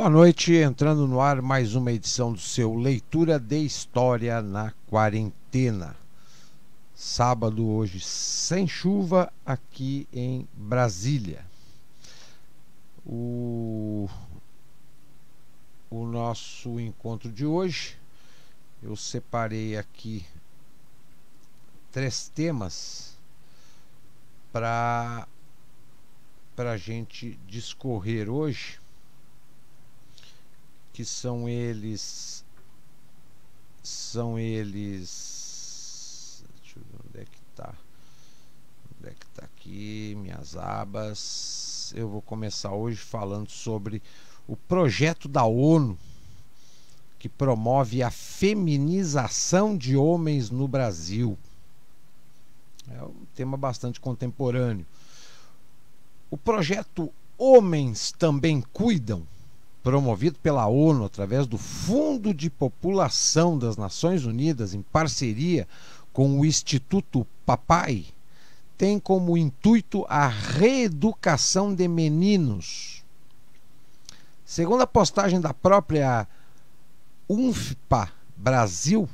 Boa noite, entrando no ar mais uma edição do seu Leitura de História na Quarentena. Sábado hoje sem chuva aqui em Brasília. O, o nosso encontro de hoje, eu separei aqui três temas para a gente discorrer hoje que são eles são eles deixa eu ver onde é que tá onde é que tá aqui minhas abas eu vou começar hoje falando sobre o projeto da ONU que promove a feminização de homens no Brasil é um tema bastante contemporâneo o projeto Homens Também Cuidam promovido pela ONU através do Fundo de População das Nações Unidas, em parceria com o Instituto Papai, tem como intuito a reeducação de meninos. Segundo a postagem da própria UNFPA Brasil,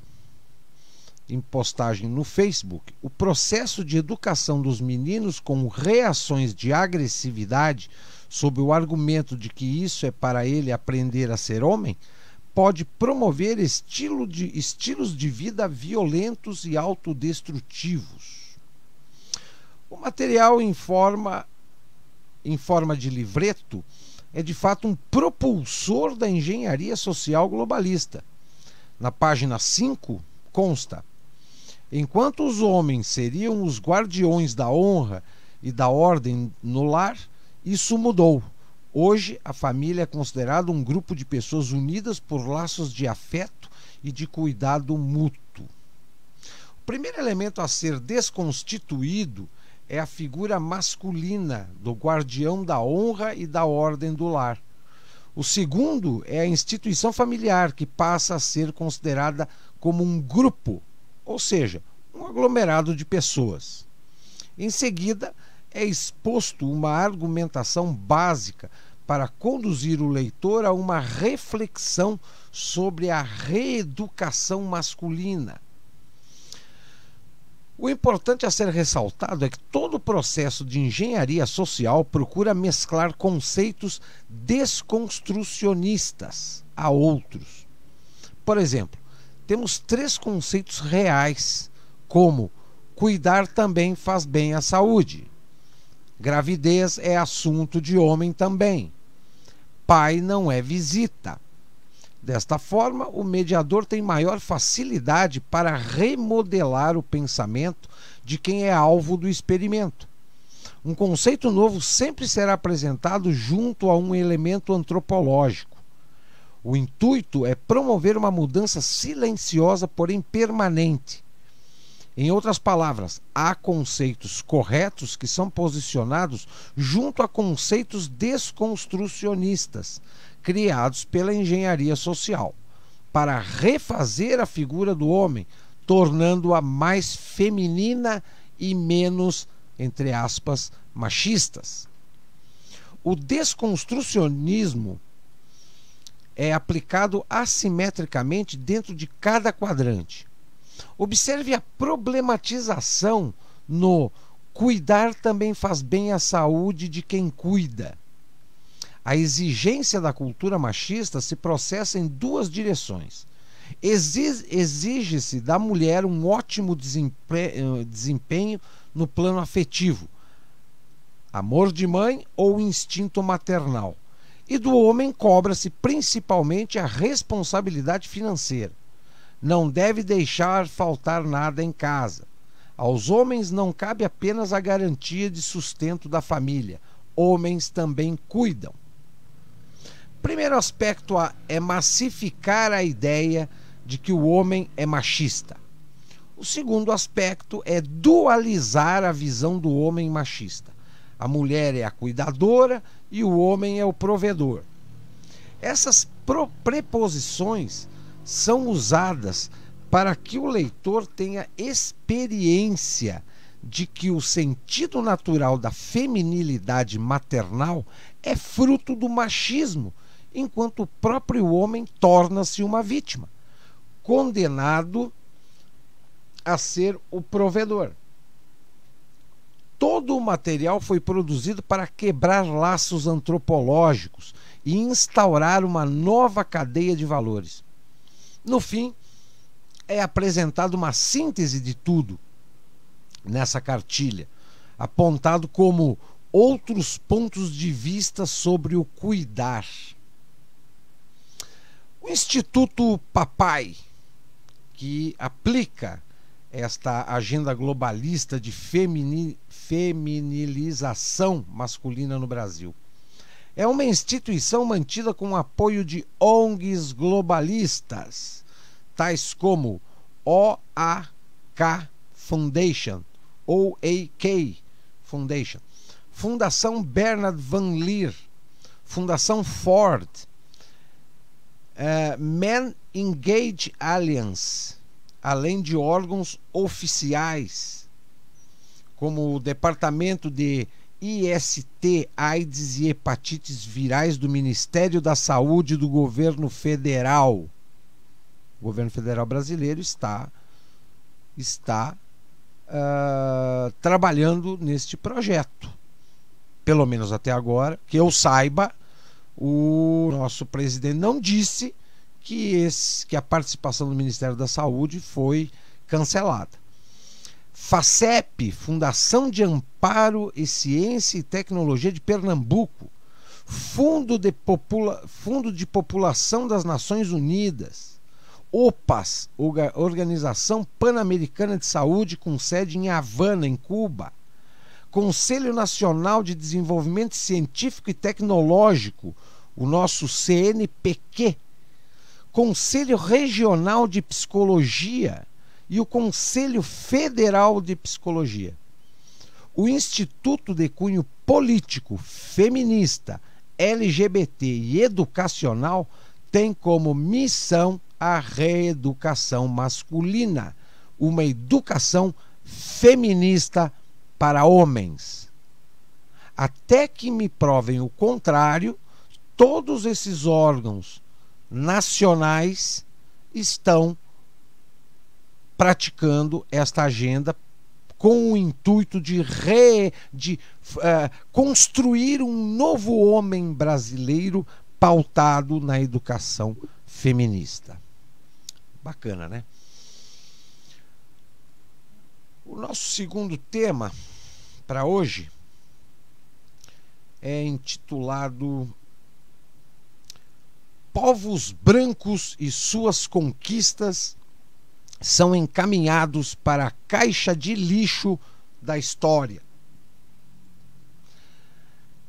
em postagem no Facebook, o processo de educação dos meninos com reações de agressividade sob o argumento de que isso é para ele aprender a ser homem, pode promover estilo de, estilos de vida violentos e autodestrutivos. O material em forma, em forma de livreto é de fato um propulsor da engenharia social globalista. Na página 5 consta: Enquanto os homens seriam os guardiões da honra e da ordem no lar, isso mudou. Hoje, a família é considerada um grupo de pessoas unidas por laços de afeto e de cuidado mútuo. O primeiro elemento a ser desconstituído é a figura masculina do guardião da honra e da ordem do lar. O segundo é a instituição familiar, que passa a ser considerada como um grupo, ou seja, um aglomerado de pessoas. Em seguida, é exposto uma argumentação básica para conduzir o leitor a uma reflexão sobre a reeducação masculina. O importante a ser ressaltado é que todo o processo de engenharia social procura mesclar conceitos desconstrucionistas a outros. Por exemplo, temos três conceitos reais, como cuidar também faz bem à saúde, Gravidez é assunto de homem também. Pai não é visita. Desta forma, o mediador tem maior facilidade para remodelar o pensamento de quem é alvo do experimento. Um conceito novo sempre será apresentado junto a um elemento antropológico. O intuito é promover uma mudança silenciosa, porém permanente, em outras palavras, há conceitos corretos que são posicionados junto a conceitos desconstrucionistas, criados pela engenharia social, para refazer a figura do homem, tornando-a mais feminina e menos, entre aspas, machistas. O desconstrucionismo é aplicado assimetricamente dentro de cada quadrante Observe a problematização no cuidar também faz bem à saúde de quem cuida. A exigência da cultura machista se processa em duas direções. Exige-se da mulher um ótimo eh, desempenho no plano afetivo, amor de mãe ou instinto maternal. E do homem cobra-se principalmente a responsabilidade financeira não deve deixar faltar nada em casa. Aos homens não cabe apenas a garantia de sustento da família, homens também cuidam. Primeiro aspecto é massificar a ideia de que o homem é machista. O segundo aspecto é dualizar a visão do homem machista. A mulher é a cuidadora e o homem é o provedor. Essas preposições são usadas para que o leitor tenha experiência de que o sentido natural da feminilidade maternal é fruto do machismo, enquanto o próprio homem torna-se uma vítima, condenado a ser o provedor. Todo o material foi produzido para quebrar laços antropológicos e instaurar uma nova cadeia de valores. No fim, é apresentada uma síntese de tudo nessa cartilha, apontado como outros pontos de vista sobre o cuidar. O Instituto Papai, que aplica esta agenda globalista de femini, feminilização masculina no Brasil é uma instituição mantida com o apoio de ONGs globalistas, tais como OAK Foundation OAK Foundation, Fundação Bernard Van Leer, Fundação Ford, uh, eh, Men Engage Alliance, além de órgãos oficiais, como o Departamento de IST, AIDS e hepatites virais do Ministério da Saúde do governo federal. O governo federal brasileiro está está uh, trabalhando neste projeto. Pelo menos até agora, que eu saiba, o nosso presidente não disse que, esse, que a participação do Ministério da Saúde foi cancelada. FACEP, Fundação de Amparo e Ciência e Tecnologia de Pernambuco, Fundo de, Popula Fundo de População das Nações Unidas, OPAS, Organização Pan-Americana de Saúde, com sede em Havana, em Cuba, Conselho Nacional de Desenvolvimento Científico e Tecnológico, o nosso CNPq, Conselho Regional de Psicologia, e o Conselho Federal de Psicologia. O Instituto de Cunho Político, Feminista, LGBT e Educacional tem como missão a reeducação masculina, uma educação feminista para homens. Até que me provem o contrário, todos esses órgãos nacionais estão praticando esta agenda com o intuito de, re, de uh, construir um novo homem brasileiro pautado na educação feminista. Bacana, né? O nosso segundo tema para hoje é intitulado Povos Brancos e Suas Conquistas são encaminhados para a caixa de lixo da história.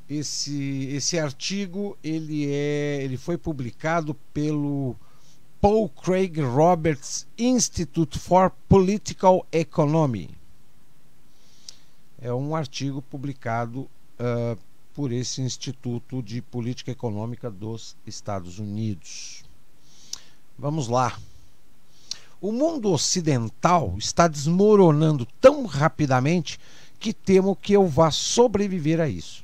Esse, esse artigo ele, é, ele foi publicado pelo Paul Craig Roberts Institute for Political Economy. É um artigo publicado uh, por esse Instituto de Política Econômica dos Estados Unidos. Vamos lá. O mundo ocidental está desmoronando tão rapidamente que temo que eu vá sobreviver a isso.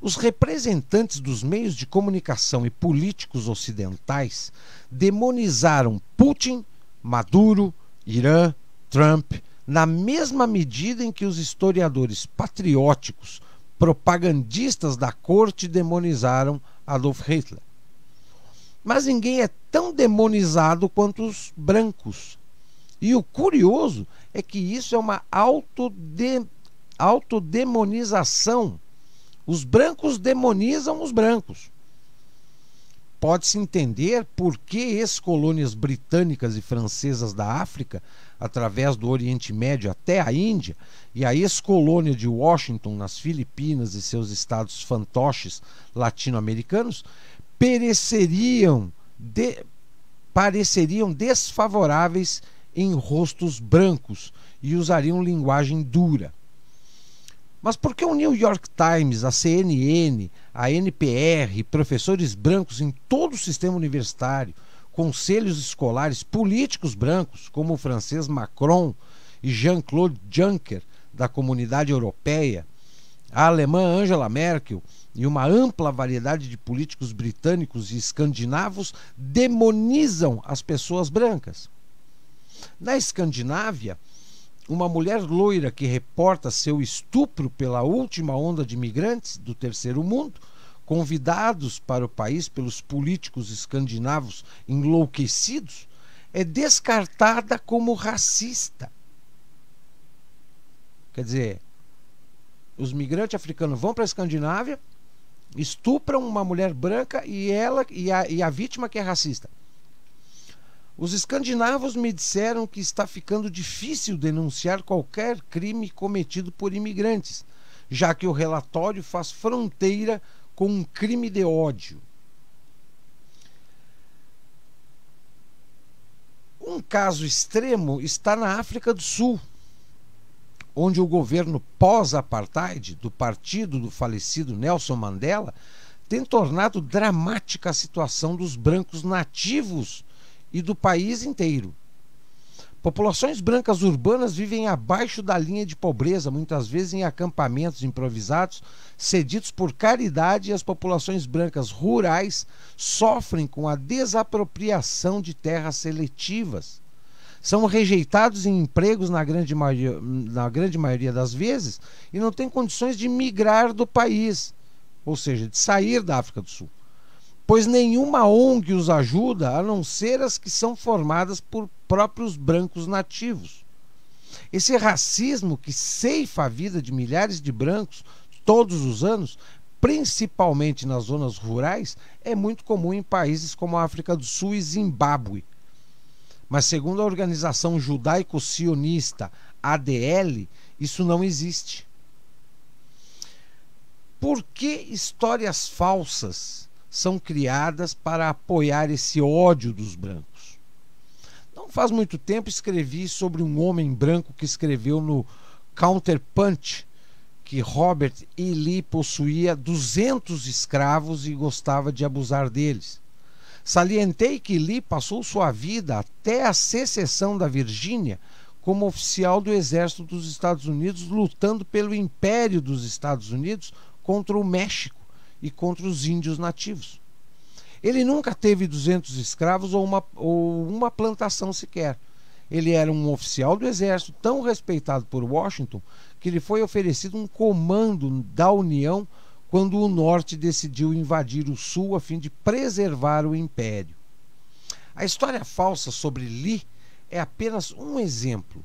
Os representantes dos meios de comunicação e políticos ocidentais demonizaram Putin, Maduro, Irã, Trump, na mesma medida em que os historiadores patrióticos, propagandistas da corte demonizaram Adolf Hitler. Mas ninguém é tão demonizado quanto os brancos. E o curioso é que isso é uma autode... autodemonização. Os brancos demonizam os brancos. Pode-se entender por que ex-colônias britânicas e francesas da África, através do Oriente Médio até a Índia, e a ex-colônia de Washington nas Filipinas e seus estados fantoches latino-americanos, pereceriam, de, pareceriam desfavoráveis em rostos brancos e usariam linguagem dura. Mas por que o New York Times, a CNN, a NPR, professores brancos em todo o sistema universitário, conselhos escolares, políticos brancos, como o francês Macron e Jean-Claude Juncker, da comunidade europeia, a alemã Angela Merkel e uma ampla variedade de políticos britânicos e escandinavos demonizam as pessoas brancas. Na Escandinávia, uma mulher loira que reporta seu estupro pela última onda de imigrantes do terceiro mundo, convidados para o país pelos políticos escandinavos enlouquecidos, é descartada como racista. Quer dizer, os migrantes africanos vão para a Escandinávia, estupram uma mulher branca e ela e a, e a vítima que é racista. Os escandinavos me disseram que está ficando difícil denunciar qualquer crime cometido por imigrantes, já que o relatório faz fronteira com um crime de ódio. Um caso extremo está na África do Sul, onde o governo pós-apartheid do partido do falecido Nelson Mandela tem tornado dramática a situação dos brancos nativos e do país inteiro. Populações brancas urbanas vivem abaixo da linha de pobreza, muitas vezes em acampamentos improvisados, cedidos por caridade, e as populações brancas rurais sofrem com a desapropriação de terras seletivas são rejeitados em empregos na grande, maioria, na grande maioria das vezes e não têm condições de migrar do país, ou seja, de sair da África do Sul. Pois nenhuma ONG os ajuda a não ser as que são formadas por próprios brancos nativos. Esse racismo que ceifa a vida de milhares de brancos todos os anos, principalmente nas zonas rurais, é muito comum em países como a África do Sul e Zimbábue mas segundo a organização judaico-sionista ADL, isso não existe. Por que histórias falsas são criadas para apoiar esse ódio dos brancos? Não faz muito tempo escrevi sobre um homem branco que escreveu no Counterpunch que Robert E. Lee possuía 200 escravos e gostava de abusar deles. Salientei que Lee passou sua vida até a secessão da Virgínia como oficial do Exército dos Estados Unidos, lutando pelo Império dos Estados Unidos contra o México e contra os índios nativos. Ele nunca teve 200 escravos ou uma, ou uma plantação sequer. Ele era um oficial do exército tão respeitado por Washington que lhe foi oferecido um comando da União quando o norte decidiu invadir o sul a fim de preservar o império. A história falsa sobre Li é apenas um exemplo.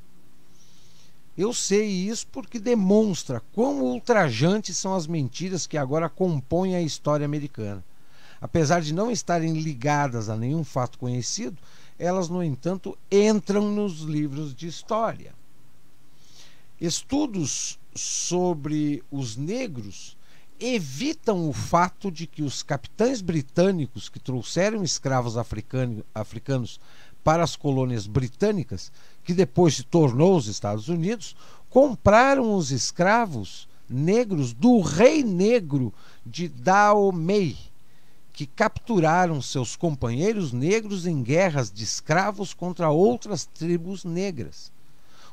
Eu sei isso porque demonstra quão ultrajantes são as mentiras que agora compõem a história americana. Apesar de não estarem ligadas a nenhum fato conhecido, elas, no entanto, entram nos livros de história. Estudos sobre os negros evitam o fato de que os capitães britânicos que trouxeram escravos africano, africanos para as colônias britânicas, que depois se tornou os Estados Unidos, compraram os escravos negros do rei negro de Dahomey, que capturaram seus companheiros negros em guerras de escravos contra outras tribos negras.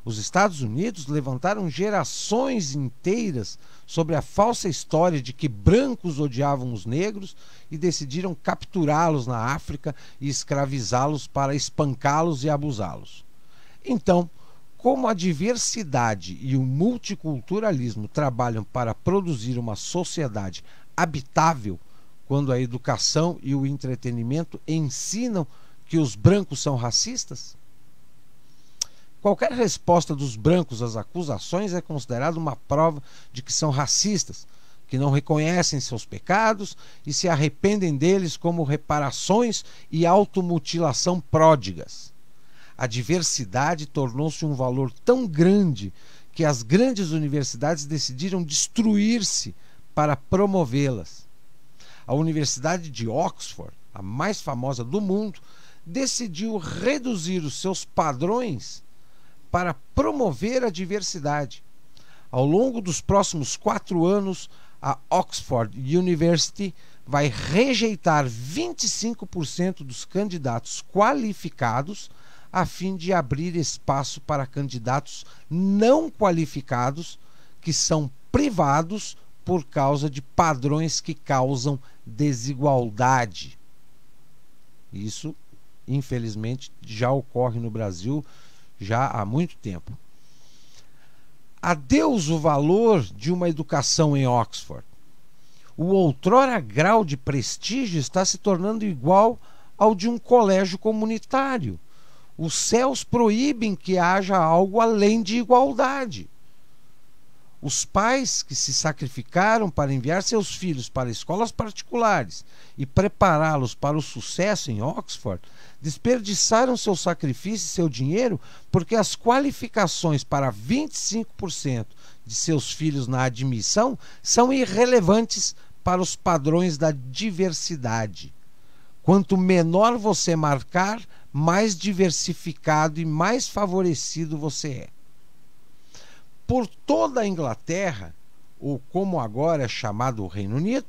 Os Estados Unidos levantaram gerações inteiras sobre a falsa história de que brancos odiavam os negros e decidiram capturá-los na África e escravizá-los para espancá-los e abusá-los. Então, como a diversidade e o multiculturalismo trabalham para produzir uma sociedade habitável, quando a educação e o entretenimento ensinam que os brancos são racistas? Qualquer resposta dos brancos às acusações é considerada uma prova de que são racistas, que não reconhecem seus pecados e se arrependem deles como reparações e automutilação pródigas. A diversidade tornou-se um valor tão grande que as grandes universidades decidiram destruir-se para promovê-las. A Universidade de Oxford, a mais famosa do mundo, decidiu reduzir os seus padrões para promover a diversidade. Ao longo dos próximos quatro anos, a Oxford University vai rejeitar 25% dos candidatos qualificados a fim de abrir espaço para candidatos não qualificados que são privados por causa de padrões que causam desigualdade. Isso, infelizmente, já ocorre no Brasil já há muito tempo. Adeus o valor de uma educação em Oxford. O outrora grau de prestígio está se tornando igual ao de um colégio comunitário. Os céus proíbem que haja algo além de igualdade os pais que se sacrificaram para enviar seus filhos para escolas particulares e prepará-los para o sucesso em Oxford desperdiçaram seu sacrifício e seu dinheiro porque as qualificações para 25% de seus filhos na admissão são irrelevantes para os padrões da diversidade. Quanto menor você marcar, mais diversificado e mais favorecido você é. Por toda a Inglaterra, ou como agora é chamado o Reino Unido,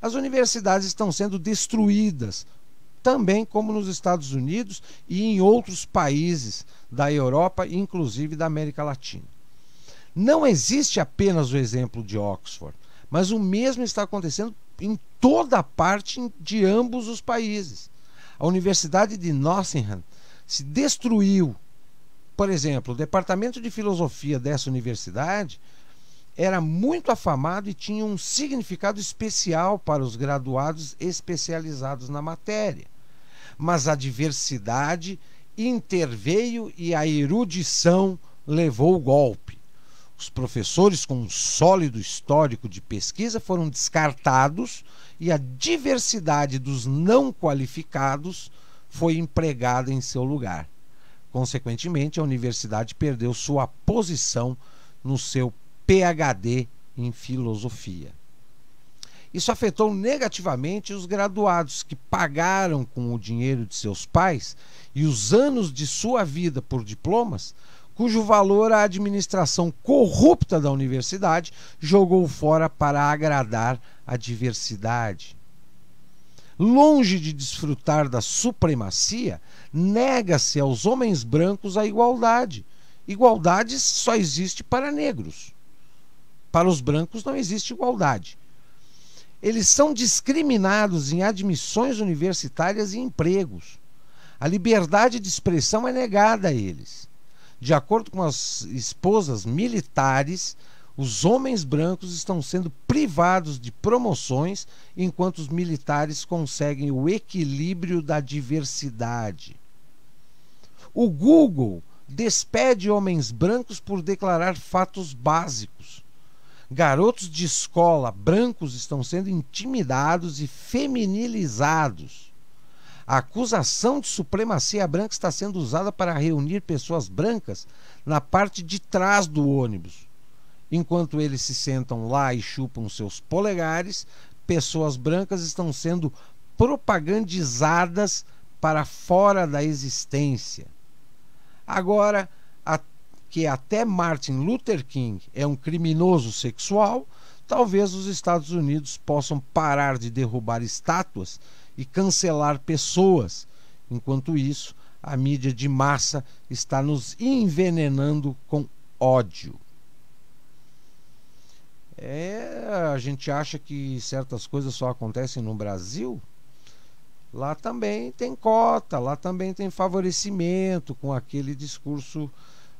as universidades estão sendo destruídas, também como nos Estados Unidos e em outros países da Europa, inclusive da América Latina. Não existe apenas o exemplo de Oxford, mas o mesmo está acontecendo em toda a parte de ambos os países. A Universidade de Nottingham se destruiu por exemplo, o departamento de filosofia dessa universidade era muito afamado e tinha um significado especial para os graduados especializados na matéria. Mas a diversidade interveio e a erudição levou o golpe. Os professores com um sólido histórico de pesquisa foram descartados e a diversidade dos não qualificados foi empregada em seu lugar. Consequentemente, a universidade perdeu sua posição no seu PhD em filosofia. Isso afetou negativamente os graduados que pagaram com o dinheiro de seus pais e os anos de sua vida por diplomas, cujo valor a administração corrupta da universidade jogou fora para agradar a diversidade longe de desfrutar da supremacia, nega-se aos homens brancos a igualdade. Igualdade só existe para negros. Para os brancos não existe igualdade. Eles são discriminados em admissões universitárias e empregos. A liberdade de expressão é negada a eles. De acordo com as esposas militares, os homens brancos estão sendo privados de promoções enquanto os militares conseguem o equilíbrio da diversidade. O Google despede homens brancos por declarar fatos básicos. Garotos de escola brancos estão sendo intimidados e feminilizados. A acusação de supremacia branca está sendo usada para reunir pessoas brancas na parte de trás do ônibus. Enquanto eles se sentam lá e chupam seus polegares, pessoas brancas estão sendo propagandizadas para fora da existência. Agora, a, que até Martin Luther King é um criminoso sexual, talvez os Estados Unidos possam parar de derrubar estátuas e cancelar pessoas. Enquanto isso, a mídia de massa está nos envenenando com ódio. É, a gente acha que certas coisas só acontecem no Brasil. Lá também tem cota, lá também tem favorecimento com aquele discurso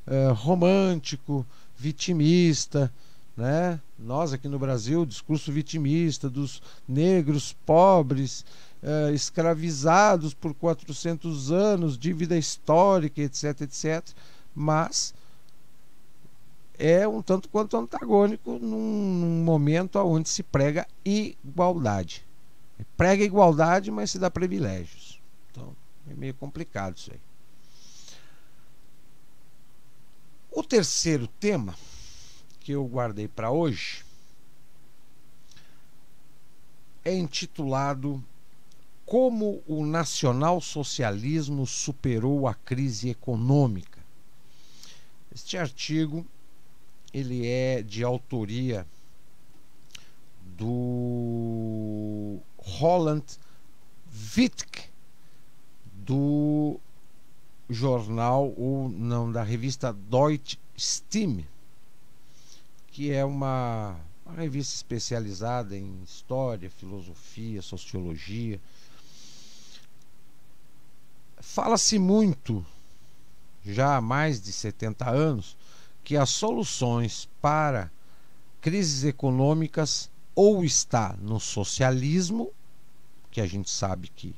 eh, romântico, vitimista. Né? Nós aqui no Brasil, o discurso vitimista dos negros pobres, eh, escravizados por 400 anos, dívida histórica, etc, etc. Mas é um tanto quanto antagônico num, momento onde se prega igualdade. Prega igualdade, mas se dá privilégios. Então, é meio complicado isso aí. O terceiro tema que eu guardei para hoje é intitulado Como o Nacional-Socialismo Superou a Crise Econômica. Este artigo ele é de autoria do Roland Wittke do jornal ou não da revista Deutsche Stimme, que é uma, uma revista especializada em história, filosofia, sociologia. Fala-se muito já há mais de 70 anos que as soluções para crises econômicas ou está no socialismo, que a gente sabe que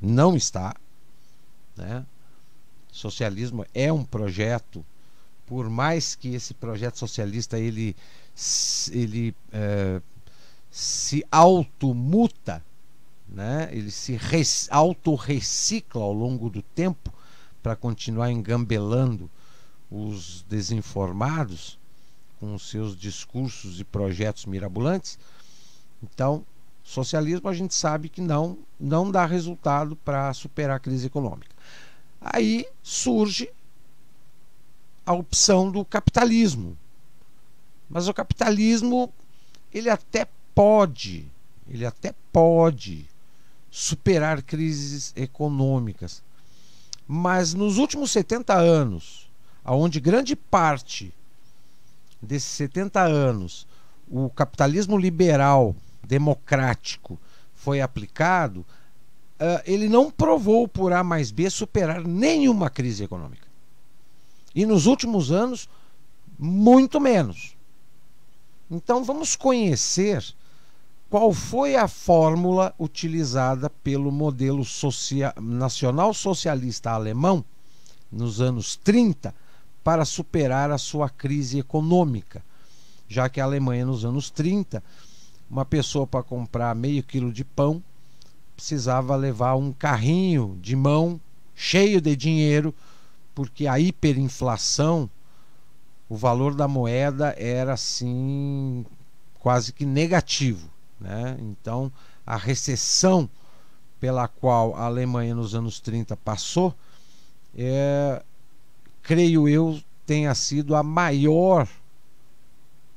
não está, né? Socialismo é um projeto, por mais que esse projeto socialista ele ele é, se automuta, né? Ele se autorrecicla ao longo do tempo para continuar engambelando os desinformados com seus discursos e projetos mirabolantes. Então, socialismo a gente sabe que não não dá resultado para superar a crise econômica. Aí surge a opção do capitalismo. Mas o capitalismo ele até pode, ele até pode superar crises econômicas. Mas nos últimos 70 anos, aonde grande parte desses 70 anos o capitalismo liberal democrático foi aplicado, uh, ele não provou por A mais B superar nenhuma crise econômica. E nos últimos anos, muito menos. Então vamos conhecer qual foi a fórmula utilizada pelo modelo social, nacional socialista alemão nos anos 30 para superar a sua crise econômica, já que a Alemanha nos anos 30, uma pessoa para comprar meio quilo de pão precisava levar um carrinho de mão cheio de dinheiro, porque a hiperinflação, o valor da moeda era assim quase que negativo, né? Então, a recessão pela qual a Alemanha nos anos 30 passou é, creio eu, tenha sido a maior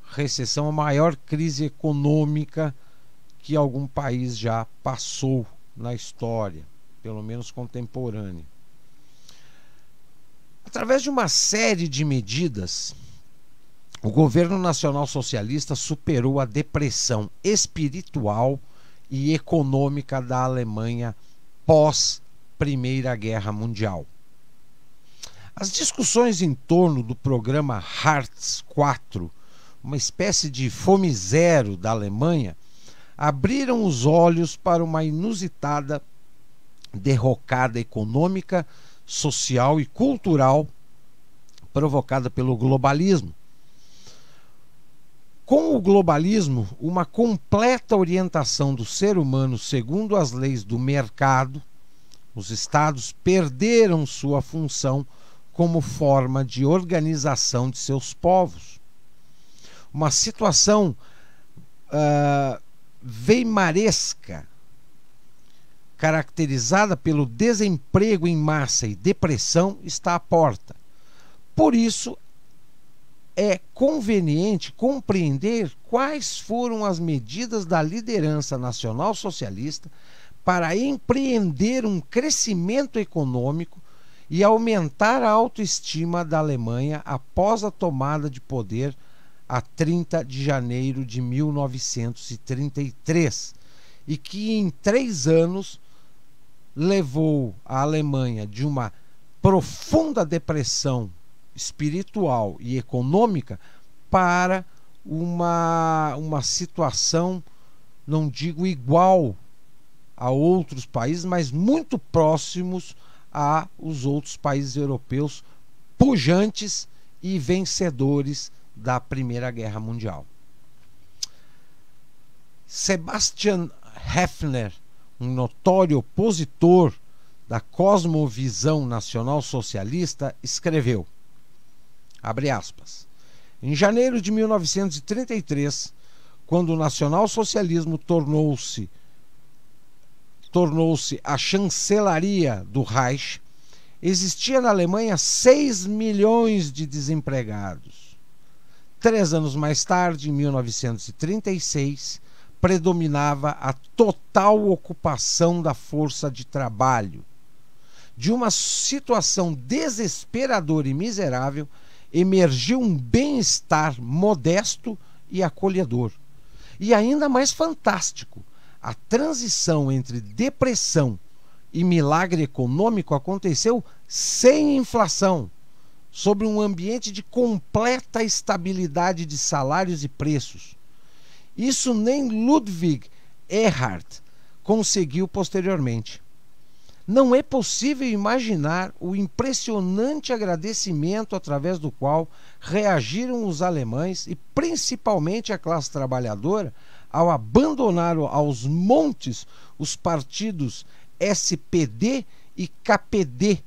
recessão, a maior crise econômica que algum país já passou na história, pelo menos contemporânea. Através de uma série de medidas, o governo nacional socialista superou a depressão espiritual e econômica da Alemanha pós Primeira Guerra Mundial. As discussões em torno do programa Hartz IV, uma espécie de fome zero da Alemanha, abriram os olhos para uma inusitada derrocada econômica, social e cultural provocada pelo globalismo. Com o globalismo, uma completa orientação do ser humano segundo as leis do mercado, os estados perderam sua função como forma de organização de seus povos. Uma situação uh, veimaresca, caracterizada pelo desemprego em massa e depressão, está à porta. Por isso, é conveniente compreender quais foram as medidas da liderança nacional socialista para empreender um crescimento econômico e aumentar a autoestima da Alemanha após a tomada de poder a 30 de janeiro de 1933, e que em três anos levou a Alemanha de uma profunda depressão espiritual e econômica para uma, uma situação, não digo igual a outros países, mas muito próximos aos outros países europeus pujantes e vencedores da Primeira Guerra Mundial. Sebastian Hefner, um notório opositor da cosmovisão nacional socialista, escreveu: abre aspas. Em janeiro de 1933, quando o nacionalsocialismo tornou-se tornou-se a chancelaria do Reich, existia na Alemanha 6 milhões de desempregados. Três anos mais tarde, em 1936, predominava a total ocupação da força de trabalho. De uma situação desesperadora e miserável, emergiu um bem-estar modesto e acolhedor. E ainda mais fantástico, a transição entre depressão e milagre econômico aconteceu sem inflação, sobre um ambiente de completa estabilidade de salários e preços. Isso nem Ludwig Erhard conseguiu posteriormente. Não é possível imaginar o impressionante agradecimento através do qual reagiram os alemães e principalmente a classe trabalhadora ao abandonar aos montes os partidos SPD e KPD,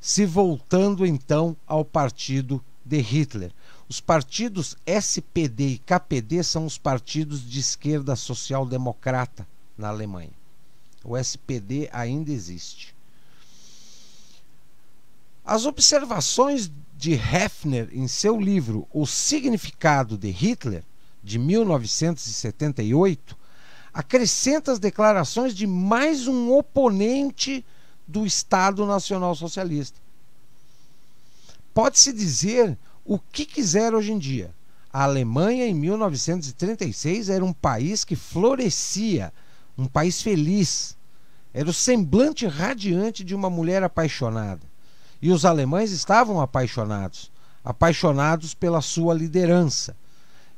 se voltando então ao partido de Hitler. Os partidos SPD e KPD são os partidos de esquerda social-democrata na Alemanha. O SPD ainda existe. As observações de Hefner em seu livro O Significado de Hitler de 1978, acrescenta as declarações de mais um oponente do Estado Nacional Socialista. Pode-se dizer o que quiser hoje em dia. A Alemanha, em 1936, era um país que florescia, um país feliz. Era o semblante radiante de uma mulher apaixonada. E os alemães estavam apaixonados apaixonados pela sua liderança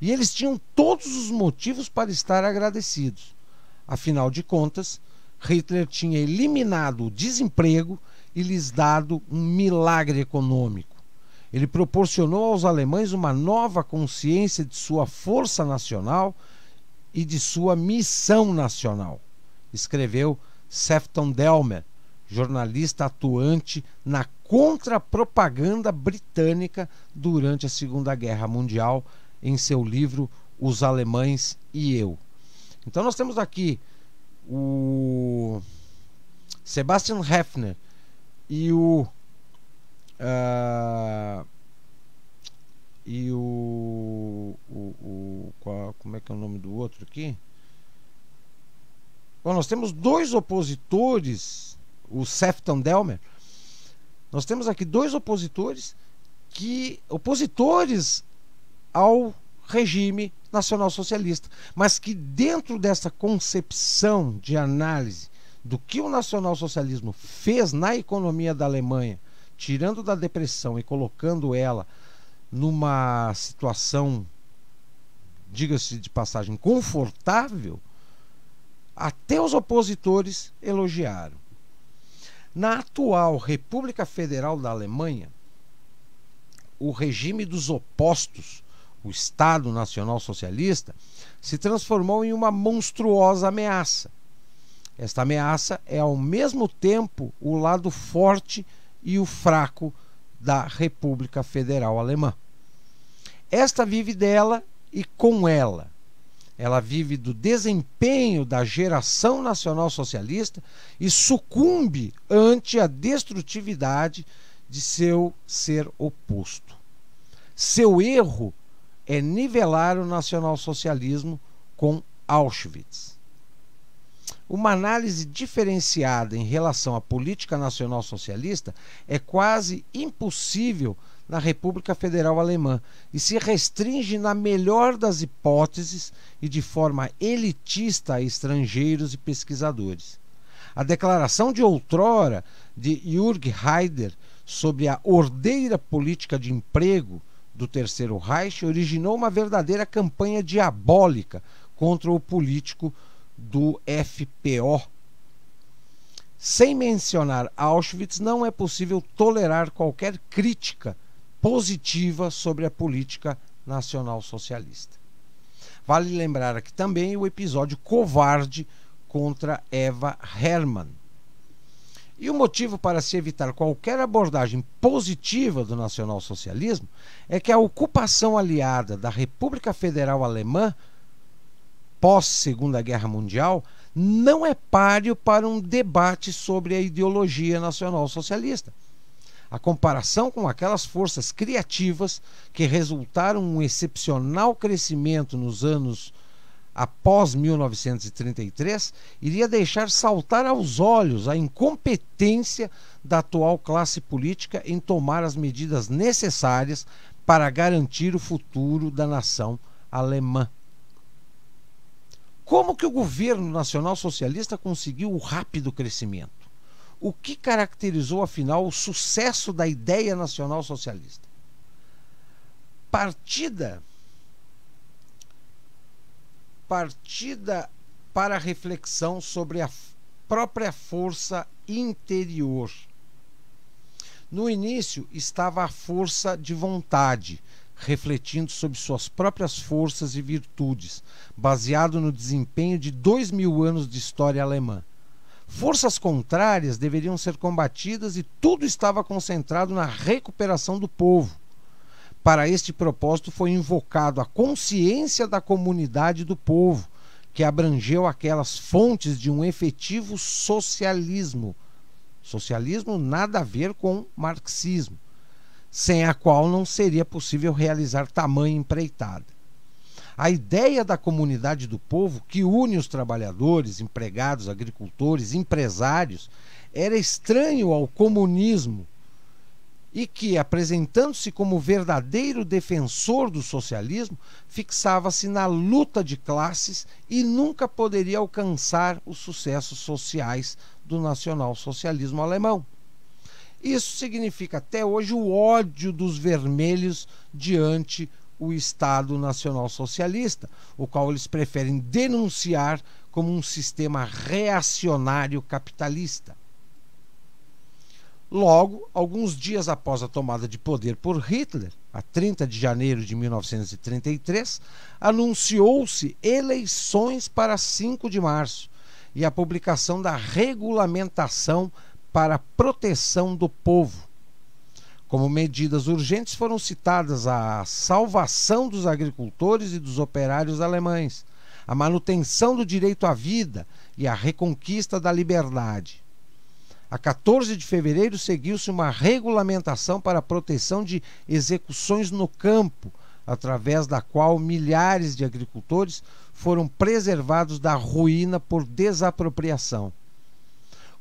e eles tinham todos os motivos para estar agradecidos. Afinal de contas, Hitler tinha eliminado o desemprego e lhes dado um milagre econômico. Ele proporcionou aos alemães uma nova consciência de sua força nacional e de sua missão nacional, escreveu Sefton Delmer, jornalista atuante na contra-propaganda britânica durante a Segunda Guerra Mundial, em seu livro Os Alemães e Eu. Então nós temos aqui o Sebastian Hefner e o uh, e o, o, o qual, como é que é o nome do outro aqui? Bom, nós temos dois opositores, o Sefton Delmer. Nós temos aqui dois opositores que opositores ao regime nacionalsocialista, mas que dentro dessa concepção de análise do que o nacionalsocialismo fez na economia da Alemanha, tirando da depressão e colocando ela numa situação, diga-se de passagem, confortável, até os opositores elogiaram. Na atual República Federal da Alemanha, o regime dos opostos o Estado Nacional Socialista, se transformou em uma monstruosa ameaça. Esta ameaça é ao mesmo tempo o lado forte e o fraco da República Federal Alemã. Esta vive dela e com ela. Ela vive do desempenho da geração nacional socialista e sucumbe ante a destrutividade de seu ser oposto. Seu erro é nivelar o nacionalsocialismo com Auschwitz. Uma análise diferenciada em relação à política nacional socialista é quase impossível na República Federal Alemã e se restringe, na melhor das hipóteses, e de forma elitista a estrangeiros e pesquisadores. A declaração de outrora de Jürg Haider sobre a ordeira política de emprego do Terceiro Reich originou uma verdadeira campanha diabólica contra o político do FPO. Sem mencionar Auschwitz, não é possível tolerar qualquer crítica positiva sobre a política nacional socialista. Vale lembrar aqui também o episódio covarde contra Eva Hermann, e o motivo para se evitar qualquer abordagem positiva do nacionalsocialismo é que a ocupação aliada da República Federal Alemã pós-Segunda Guerra Mundial não é páreo para um debate sobre a ideologia nacionalsocialista. A comparação com aquelas forças criativas que resultaram um excepcional crescimento nos anos após 1933, iria deixar saltar aos olhos a incompetência da atual classe política em tomar as medidas necessárias para garantir o futuro da nação alemã. Como que o governo nacional socialista conseguiu o rápido crescimento? O que caracterizou afinal o sucesso da ideia nacional socialista? Partida partida para reflexão sobre a própria força interior. No início estava a força de vontade, refletindo sobre suas próprias forças e virtudes, baseado no desempenho de dois mil anos de história alemã. Forças contrárias deveriam ser combatidas e tudo estava concentrado na recuperação do povo. Para este propósito foi invocado a consciência da comunidade do povo, que abrangeu aquelas fontes de um efetivo socialismo. Socialismo nada a ver com marxismo, sem a qual não seria possível realizar tamanha empreitada. A ideia da comunidade do povo, que une os trabalhadores, empregados, agricultores, empresários, era estranho ao comunismo e que, apresentando-se como verdadeiro defensor do socialismo, fixava-se na luta de classes e nunca poderia alcançar os sucessos sociais do nacionalsocialismo alemão. Isso significa até hoje o ódio dos vermelhos diante o Estado Nacional Socialista, o qual eles preferem denunciar como um sistema reacionário capitalista. Logo, alguns dias após a tomada de poder por Hitler, a 30 de janeiro de 1933, anunciou-se eleições para 5 de março e a publicação da regulamentação para a proteção do povo. Como medidas urgentes foram citadas a salvação dos agricultores e dos operários alemães, a manutenção do direito à vida e a reconquista da liberdade. A 14 de fevereiro seguiu-se uma regulamentação para a proteção de execuções no campo, através da qual milhares de agricultores foram preservados da ruína por desapropriação.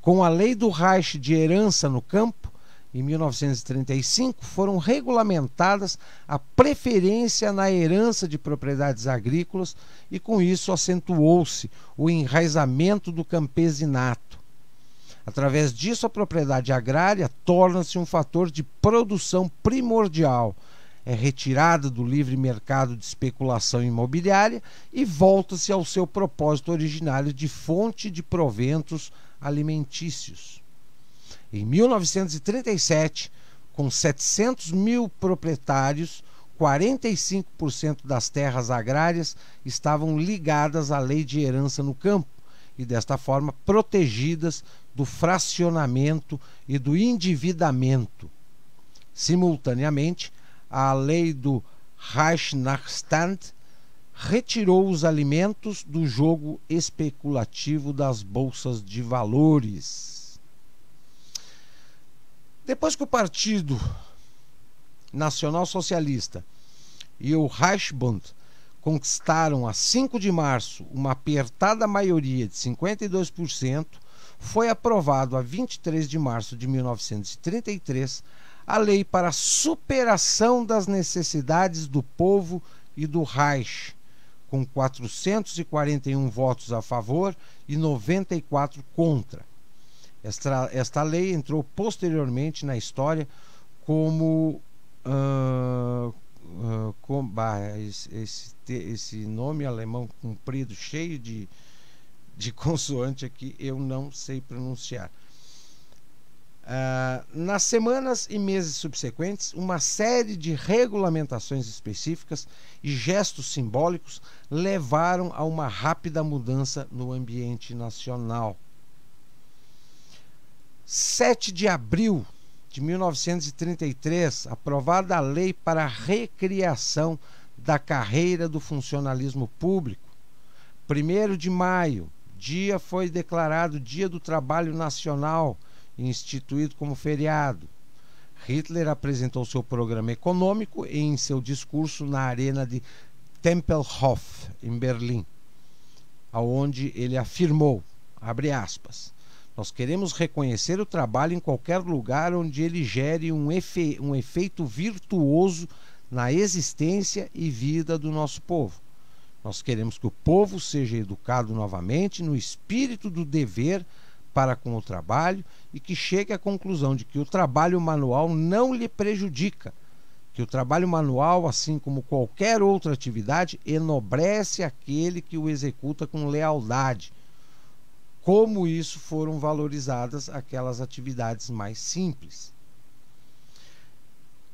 Com a Lei do Reich de Herança no Campo, em 1935, foram regulamentadas a preferência na herança de propriedades agrícolas e, com isso, acentuou-se o enraizamento do campesinato Através disso, a propriedade agrária torna-se um fator de produção primordial. É retirada do livre mercado de especulação imobiliária e volta-se ao seu propósito originário de fonte de proventos alimentícios. Em 1937, com 700 mil proprietários, 45% das terras agrárias estavam ligadas à lei de herança no campo e, desta forma, protegidas do fracionamento e do endividamento. Simultaneamente, a lei do Reichsnachstand retirou os alimentos do jogo especulativo das bolsas de valores. Depois que o Partido Nacional Socialista e o Reichsbund conquistaram a 5 de março uma apertada maioria de 52%, foi aprovado a 23 de março de 1933 a lei para a superação das necessidades do povo e do Reich, com 441 votos a favor e 94 contra. Esta, esta lei entrou posteriormente na história como. Uh, uh, com, bah, esse, esse nome alemão comprido, cheio de, de consoante aqui eu não sei pronunciar. Uh, nas semanas e meses subsequentes, uma série de regulamentações específicas e gestos simbólicos levaram a uma rápida mudança no ambiente nacional. 7 de abril de 1933, aprovada a lei para a recriação da carreira do funcionalismo público. 1 de maio dia foi declarado Dia do Trabalho Nacional e instituído como feriado. Hitler apresentou seu programa econômico em seu discurso na arena de Tempelhof, em Berlim, aonde ele afirmou, aspas, nós queremos reconhecer o trabalho em qualquer lugar onde ele gere um, efe, um efeito virtuoso na existência e vida do nosso povo. Nós queremos que o povo seja educado novamente no espírito do dever para com o trabalho e que chegue à conclusão de que o trabalho manual não lhe prejudica, que o trabalho manual, assim como qualquer outra atividade, enobrece aquele que o executa com lealdade. Como isso foram valorizadas aquelas atividades mais simples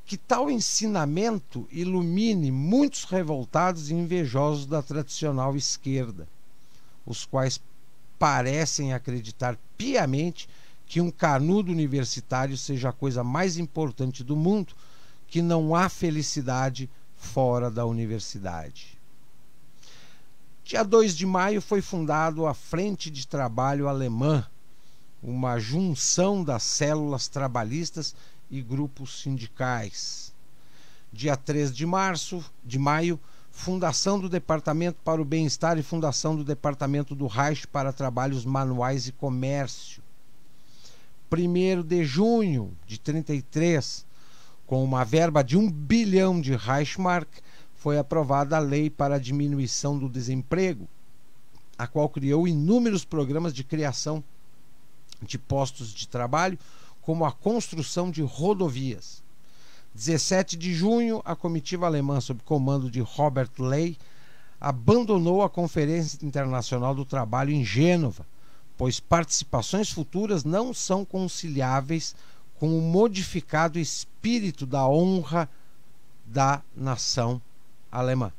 que tal ensinamento ilumine muitos revoltados e invejosos da tradicional esquerda, os quais parecem acreditar piamente que um canudo universitário seja a coisa mais importante do mundo, que não há felicidade fora da universidade. Dia 2 de maio foi fundado a Frente de Trabalho Alemã, uma junção das células trabalhistas e grupos sindicais. Dia 3 de março, de maio, fundação do Departamento para o Bem-Estar e fundação do Departamento do Reich para Trabalhos Manuais e Comércio. 1 de junho de 33, com uma verba de 1 bilhão de Reichmark, foi aprovada a lei para a diminuição do desemprego, a qual criou inúmeros programas de criação de postos de trabalho, como a construção de rodovias. 17 de junho, a comitiva alemã sob comando de Robert Ley abandonou a Conferência Internacional do Trabalho em Gênova, pois participações futuras não são conciliáveis com o modificado espírito da honra da nação alemã.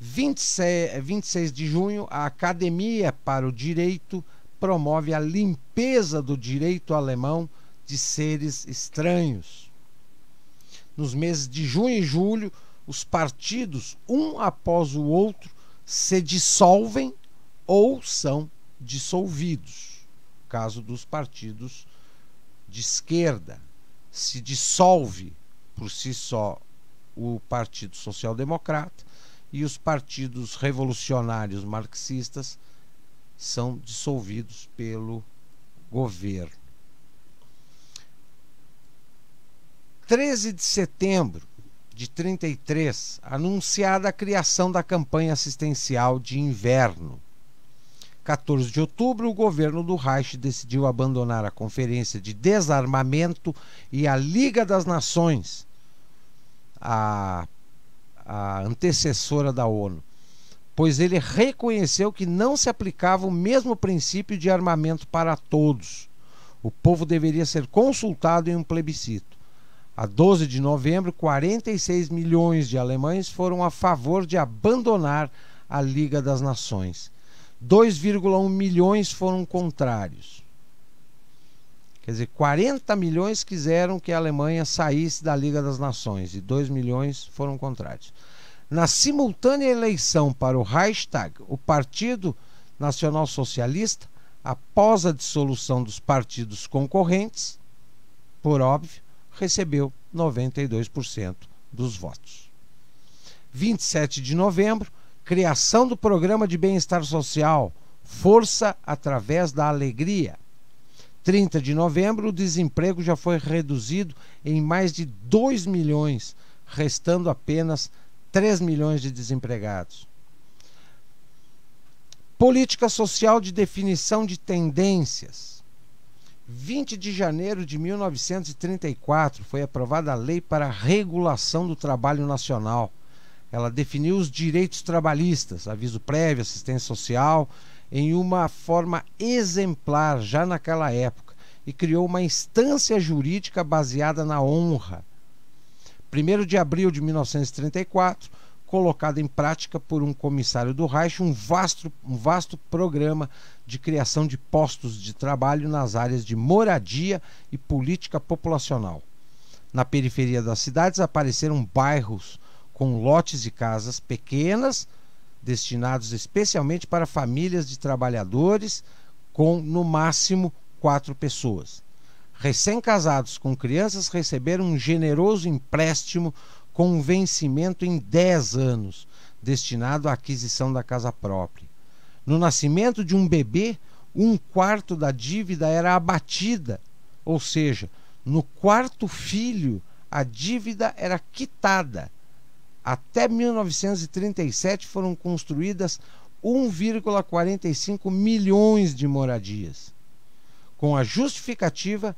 26, de junho, a Academia para o Direito promove a limpeza do direito alemão de seres estranhos. Nos meses de junho e julho, os partidos, um após o outro, se dissolvem ou são dissolvidos. caso dos partidos de esquerda, se dissolve por si só o Partido Social Democrata e os partidos revolucionários marxistas são dissolvidos pelo governo. 13 de setembro de 33, anunciada a criação da campanha assistencial de inverno. 14 de outubro, o governo do Reich decidiu abandonar a Conferência de Desarmamento e a Liga das Nações, a, a antecessora da ONU, pois ele reconheceu que não se aplicava o mesmo princípio de armamento para todos. O povo deveria ser consultado em um plebiscito. A 12 de novembro, 46 milhões de alemães foram a favor de abandonar a Liga das Nações. 2,1 milhões foram contrários. Quer dizer, 40 milhões quiseram que a Alemanha saísse da Liga das Nações e 2 milhões foram contrários. Na simultânea eleição para o Reichstag, o Partido Nacional Socialista, após a dissolução dos partidos concorrentes, por óbvio, recebeu 92% dos votos. 27 de novembro, criação do Programa de Bem-Estar Social, Força através da Alegria. 30 de novembro, o desemprego já foi reduzido em mais de 2 milhões, restando apenas 3 milhões de desempregados. Política social de definição de tendências. 20 de janeiro de 1934 foi aprovada a lei para a regulação do trabalho nacional. Ela definiu os direitos trabalhistas, aviso prévio, assistência social, em uma forma exemplar já naquela época e criou uma instância jurídica baseada na honra, 1 de abril de 1934, colocado em prática por um comissário do Reich um vasto, um vasto programa de criação de postos de trabalho nas áreas de moradia e política populacional. Na periferia das cidades apareceram bairros com lotes de casas pequenas, destinados especialmente para famílias de trabalhadores com no máximo quatro pessoas recém-casados com crianças receberam um generoso empréstimo com um vencimento em 10 anos, destinado à aquisição da casa própria. No nascimento de um bebê, um quarto da dívida era abatida, ou seja, no quarto filho a dívida era quitada. Até 1937 foram construídas 1,45 milhões de moradias, com a justificativa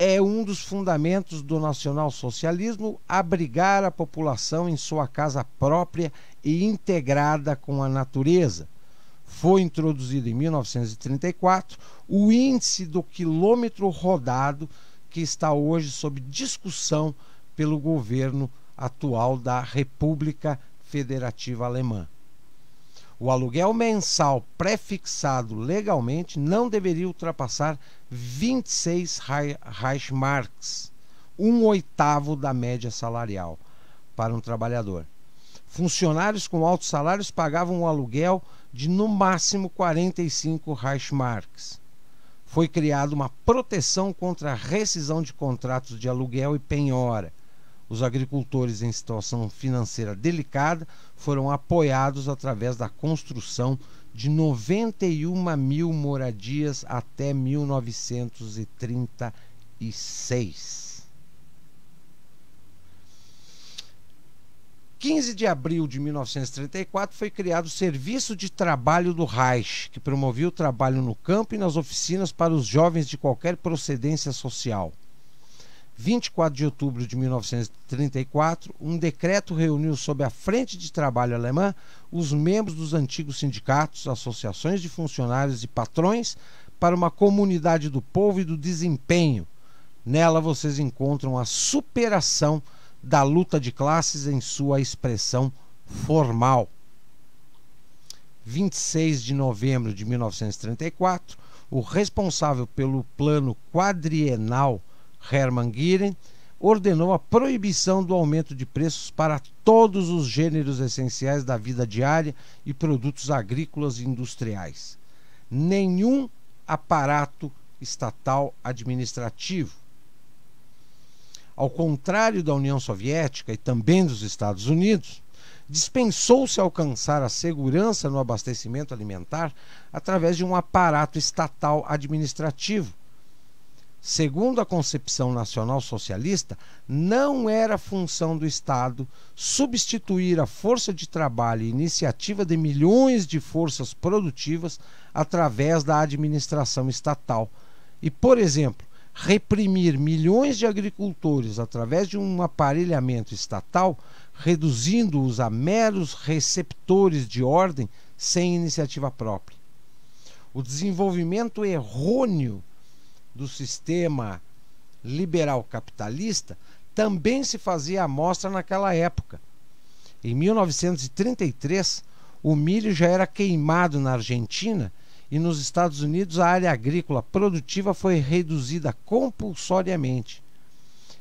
é um dos fundamentos do nacionalsocialismo abrigar a população em sua casa própria e integrada com a natureza. Foi introduzido em 1934 o índice do quilômetro rodado, que está hoje sob discussão pelo governo atual da República Federativa Alemã. O aluguel mensal prefixado legalmente não deveria ultrapassar 26 Reichsmarks, um oitavo da média salarial para um trabalhador. Funcionários com altos salários pagavam um aluguel de no máximo 45 Reichsmarks. Foi criada uma proteção contra a rescisão de contratos de aluguel e penhora os agricultores em situação financeira delicada foram apoiados através da construção de 91 mil moradias até 1936. 15 de abril de 1934 foi criado o Serviço de Trabalho do Reich, que promovia o trabalho no campo e nas oficinas para os jovens de qualquer procedência social. 24 de outubro de 1934, um decreto reuniu sob a Frente de Trabalho Alemã os membros dos antigos sindicatos, associações de funcionários e patrões para uma comunidade do povo e do desempenho. Nela vocês encontram a superação da luta de classes em sua expressão formal. 26 de novembro de 1934, o responsável pelo plano quadrienal Hermann Giren, ordenou a proibição do aumento de preços para todos os gêneros essenciais da vida diária e produtos agrícolas e industriais. Nenhum aparato estatal administrativo. Ao contrário da União Soviética e também dos Estados Unidos, dispensou-se alcançar a segurança no abastecimento alimentar através de um aparato estatal administrativo segundo a concepção nacional socialista, não era função do Estado substituir a força de trabalho e iniciativa de milhões de forças produtivas através da administração estatal. E, por exemplo, reprimir milhões de agricultores através de um aparelhamento estatal, reduzindo-os a meros receptores de ordem sem iniciativa própria. O desenvolvimento errôneo do sistema liberal capitalista também se fazia amostra naquela época. Em 1933, o milho já era queimado na Argentina e nos Estados Unidos a área agrícola produtiva foi reduzida compulsoriamente.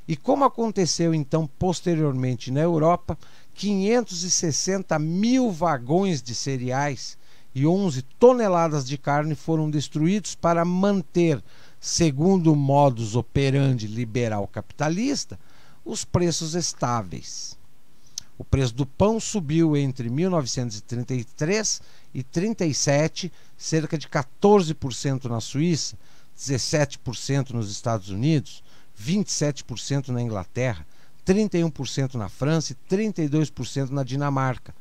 E como aconteceu então posteriormente na Europa, 560 mil vagões de cereais e 11 toneladas de carne foram destruídos para manter segundo o modus operandi liberal capitalista, os preços estáveis. O preço do pão subiu entre 1933 e 37, cerca de 14% na Suíça, 17% nos Estados Unidos, 27% na Inglaterra, 31% na França e 32% na Dinamarca,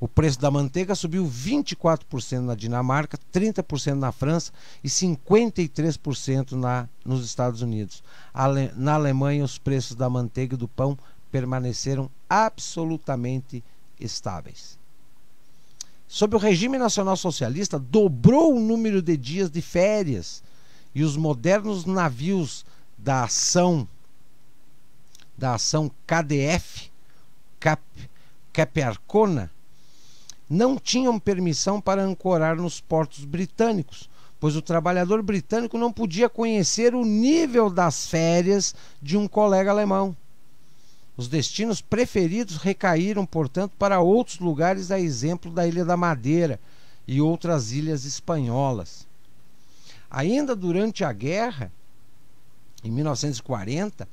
o preço da manteiga subiu 24% na Dinamarca, 30% na França e 53% na, nos Estados Unidos. Ale, na Alemanha, os preços da manteiga e do pão permaneceram absolutamente estáveis. Sob o regime nacional socialista, dobrou o número de dias de férias e os modernos navios da ação da ação KDF Cap, Capercona não tinham permissão para ancorar nos portos britânicos, pois o trabalhador britânico não podia conhecer o nível das férias de um colega alemão. Os destinos preferidos recaíram, portanto, para outros lugares, a exemplo da Ilha da Madeira e outras ilhas espanholas. Ainda durante a guerra, em 1940,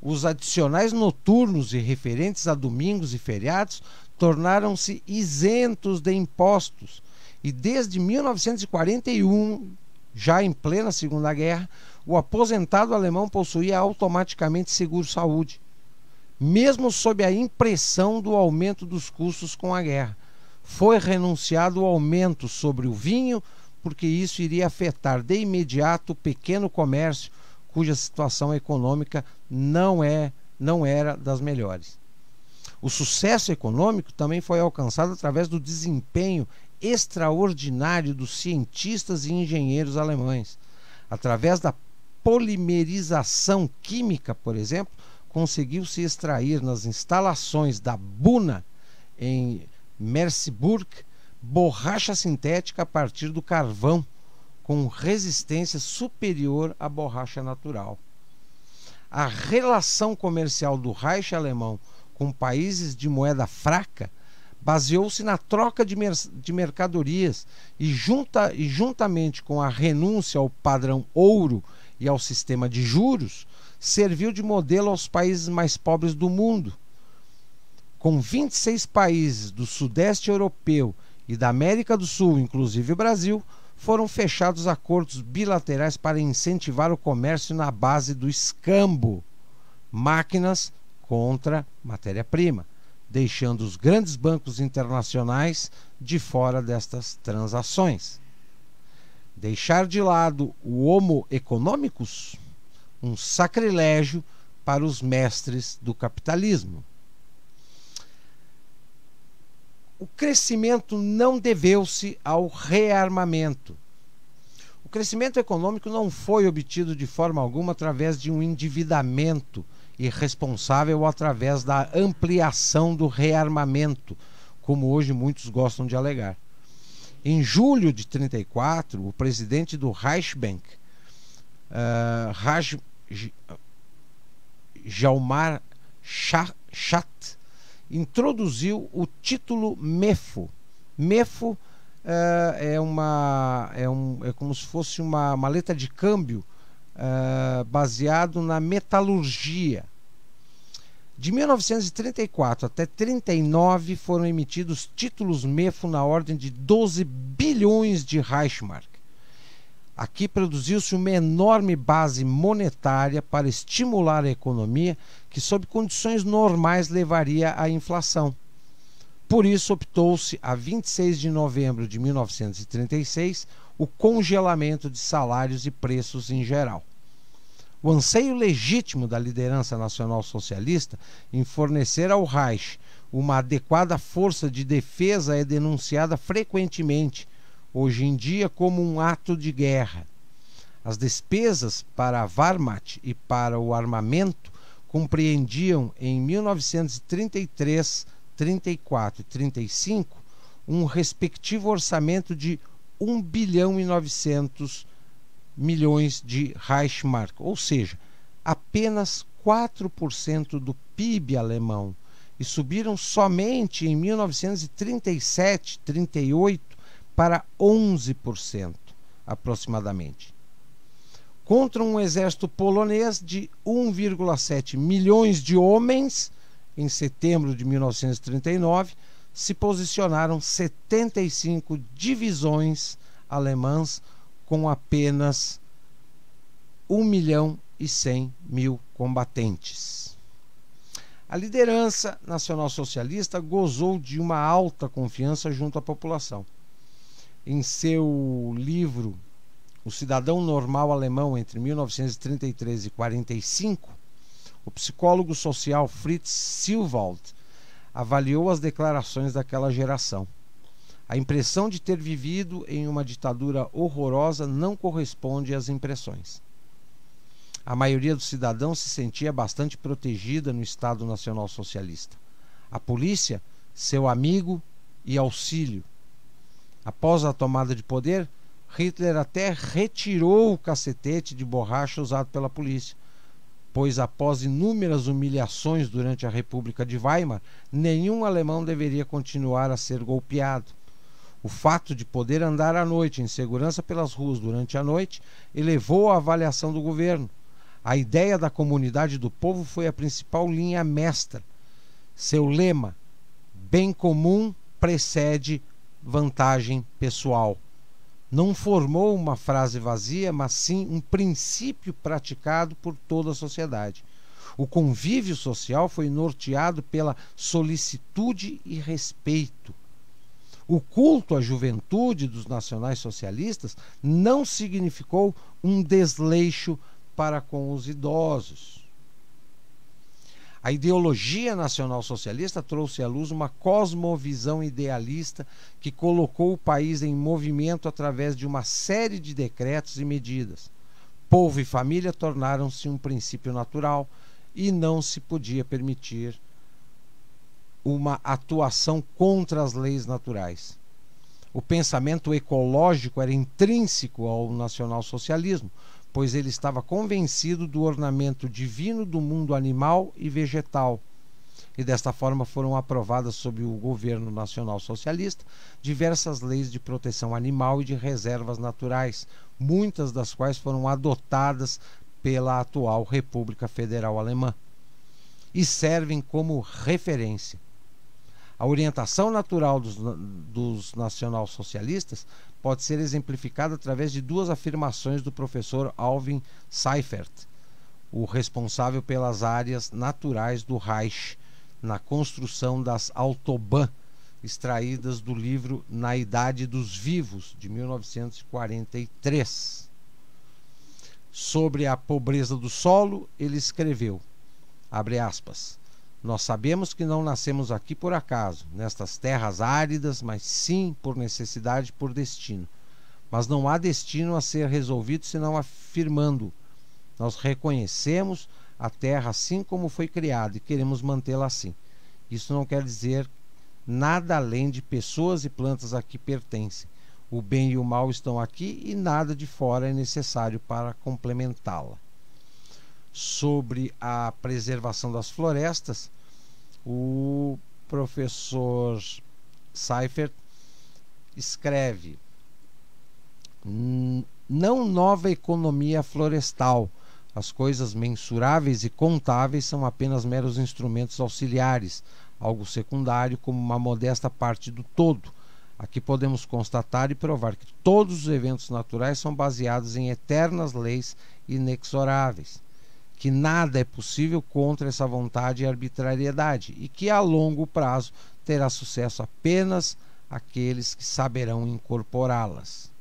os adicionais noturnos e referentes a domingos e feriados tornaram-se isentos de impostos e desde 1941, já em plena Segunda Guerra, o aposentado alemão possuía automaticamente seguro-saúde, mesmo sob a impressão do aumento dos custos com a guerra. Foi renunciado o aumento sobre o vinho, porque isso iria afetar de imediato o pequeno comércio, cuja situação econômica não é não era das melhores. O sucesso econômico também foi alcançado através do desempenho extraordinário dos cientistas e engenheiros alemães. Através da polimerização química, por exemplo, conseguiu-se extrair nas instalações da Buna, em Merseburg, borracha sintética a partir do carvão, com resistência superior à borracha natural. A relação comercial do Reich alemão com países de moeda fraca baseou-se na troca de, mer de mercadorias e, junta e, juntamente com a renúncia ao padrão ouro e ao sistema de juros, serviu de modelo aos países mais pobres do mundo. Com 26 países do Sudeste Europeu e da América do Sul, inclusive o Brasil, foram fechados acordos bilaterais para incentivar o comércio na base do escambo, máquinas contra matéria-prima, deixando os grandes bancos internacionais de fora destas transações. Deixar de lado o homo economicus, um sacrilégio para os mestres do capitalismo. O crescimento não deveu-se ao rearmamento. O crescimento econômico não foi obtido de forma alguma através de um endividamento e responsável através da ampliação do rearmamento, como hoje muitos gostam de alegar. Em julho de 1934, o presidente do Reichsbank, uh, Raj, Jalmar introduziu o título MEFO. MEFO uh, é, uma, é, um, é como se fosse uma maleta de câmbio ah, baseado na metalurgia. De 1934 até 39 foram emitidos títulos MEFO na ordem de 12 bilhões de Reichsmark. Aqui produziu-se uma enorme base monetária para estimular a economia, que sob condições normais levaria à inflação. Por isso optou-se a 26 de novembro de 1936 o congelamento de salários e preços em geral. O anseio legítimo da liderança nacional socialista em fornecer ao Reich uma adequada força de defesa é denunciada frequentemente, hoje em dia, como um ato de guerra. As despesas para a Wehrmacht e para o armamento compreendiam em 1933, 34 e 35 um respectivo orçamento de 1 bilhão e 900 milhões de Reichsmark, ou seja, apenas 4% do PIB alemão e subiram somente em 1937, 38 para 11% aproximadamente. Contra um exército polonês de 1,7 milhões de homens em setembro de 1939, se posicionaram 75 divisões alemãs com apenas 1 milhão e 100 mil combatentes. A liderança nacional-socialista gozou de uma alta confiança junto à população. Em seu livro O Cidadão Normal Alemão entre 1933 e 1945, o psicólogo social Fritz Silwald avaliou as declarações daquela geração. A impressão de ter vivido em uma ditadura horrorosa não corresponde às impressões. A maioria dos cidadãos se sentia bastante protegida no Estado Nacional Socialista. A polícia, seu amigo e auxílio. Após a tomada de poder, Hitler até retirou o cacetete de borracha usado pela polícia, pois após inúmeras humilhações durante a República de Weimar, nenhum alemão deveria continuar a ser golpeado. O fato de poder andar à noite em segurança pelas ruas durante a noite elevou a avaliação do governo. A ideia da comunidade do povo foi a principal linha mestra. Seu lema: bem comum precede vantagem pessoal não formou uma frase vazia, mas sim um princípio praticado por toda a sociedade. O convívio social foi norteado pela solicitude e respeito. O culto à juventude dos nacionais socialistas não significou um desleixo para com os idosos. A ideologia nacional-socialista trouxe à luz uma cosmovisão idealista que colocou o país em movimento através de uma série de decretos e medidas. Povo e família tornaram-se um princípio natural e não se podia permitir uma atuação contra as leis naturais. O pensamento ecológico era intrínseco ao nacionalsocialismo, pois ele estava convencido do ornamento divino do mundo animal e vegetal. E desta forma foram aprovadas sob o governo nacional socialista diversas leis de proteção animal e de reservas naturais, muitas das quais foram adotadas pela atual República Federal Alemã e servem como referência. A orientação natural dos, dos nacionalsocialistas pode ser exemplificada através de duas afirmações do professor Alvin Seifert, o responsável pelas áreas naturais do Reich na construção das autobahn extraídas do livro Na Idade dos Vivos, de 1943. Sobre a pobreza do solo, ele escreveu, abre aspas, nós sabemos que não nascemos aqui por acaso, nestas terras áridas, mas sim por necessidade, por destino. Mas não há destino a ser resolvido senão afirmando. Nós reconhecemos a terra assim como foi criada e queremos mantê-la assim. Isso não quer dizer nada além de pessoas e plantas a que pertencem. O bem e o mal estão aqui e nada de fora é necessário para complementá-la sobre a preservação das florestas, o professor Seifert escreve: não nova economia florestal. As coisas mensuráveis e contáveis são apenas meros instrumentos auxiliares, algo secundário como uma modesta parte do todo. Aqui podemos constatar e provar que todos os eventos naturais são baseados em eternas leis inexoráveis que nada é possível contra essa vontade e arbitrariedade e que a longo prazo terá sucesso apenas aqueles que saberão incorporá-las.